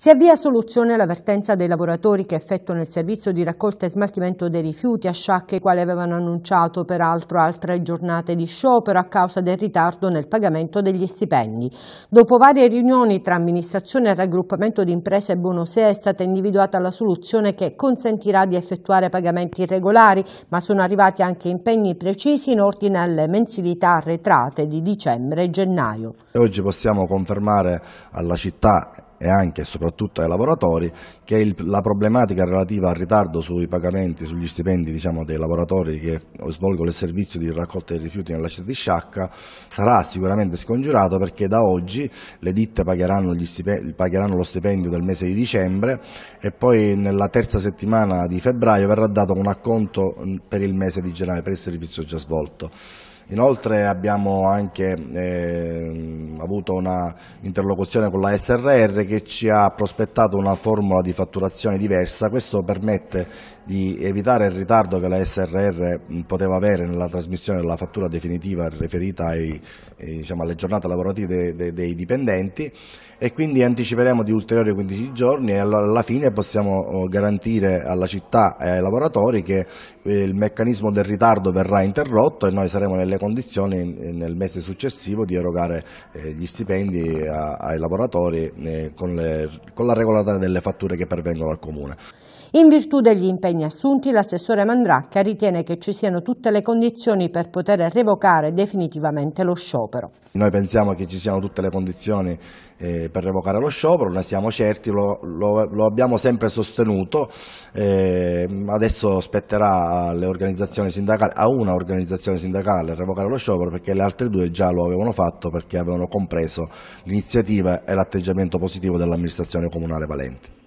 Si avvia a soluzione l'avvertenza dei lavoratori che effettuano il servizio di raccolta e smaltimento dei rifiuti a Sciacca, i quali avevano annunciato peraltro altre giornate di sciopero a causa del ritardo nel pagamento degli stipendi. Dopo varie riunioni tra amministrazione e raggruppamento di imprese e Bonosea è stata individuata la soluzione che consentirà di effettuare pagamenti regolari, ma sono arrivati anche impegni precisi in ordine alle mensilità arretrate di dicembre e gennaio. Oggi possiamo confermare alla città e anche e soprattutto ai lavoratori, che il, la problematica relativa al ritardo sui pagamenti, sugli stipendi diciamo, dei lavoratori che svolgono il servizio di raccolta dei rifiuti nella città di Sciacca sarà sicuramente scongiurato perché da oggi le ditte pagheranno, stipendi, pagheranno lo stipendio del mese di dicembre e poi nella terza settimana di febbraio verrà dato un acconto mm, per il mese di gennaio, per il servizio già svolto. Inoltre abbiamo anche eh, avuto una interlocuzione con la SRR che ci ha prospettato una formula di fatturazione diversa, questo permette di evitare il ritardo che la SRR poteva avere nella trasmissione della fattura definitiva riferita ai, ai, eh, diciamo, alle giornate lavorative dei, dei, dei dipendenti e quindi anticiperemo di ulteriori 15 giorni e alla fine possiamo oh, garantire alla città e ai lavoratori che eh, il meccanismo del ritardo verrà interrotto e noi saremo nelle condizioni nel mese successivo di erogare eh, gli stipendi ai lavoratori eh, con, la regolata delle fatture che pervengono al Comune. In virtù degli impegni assunti, l'assessore Mandracca ritiene che ci siano tutte le condizioni per poter revocare definitivamente lo sciopero. Noi pensiamo che ci siano tutte le condizioni eh, per revocare lo sciopero, ne siamo certi, lo, lo, lo abbiamo sempre sostenuto, eh, adesso spetterà alle organizzazioni sindacali, a una organizzazione sindacale revocare lo sciopero perché le altre due già lo avevano fatto perché avevano compreso l'iniziativa e l'atteggiamento positivo dell'amministrazione comunale Valenti.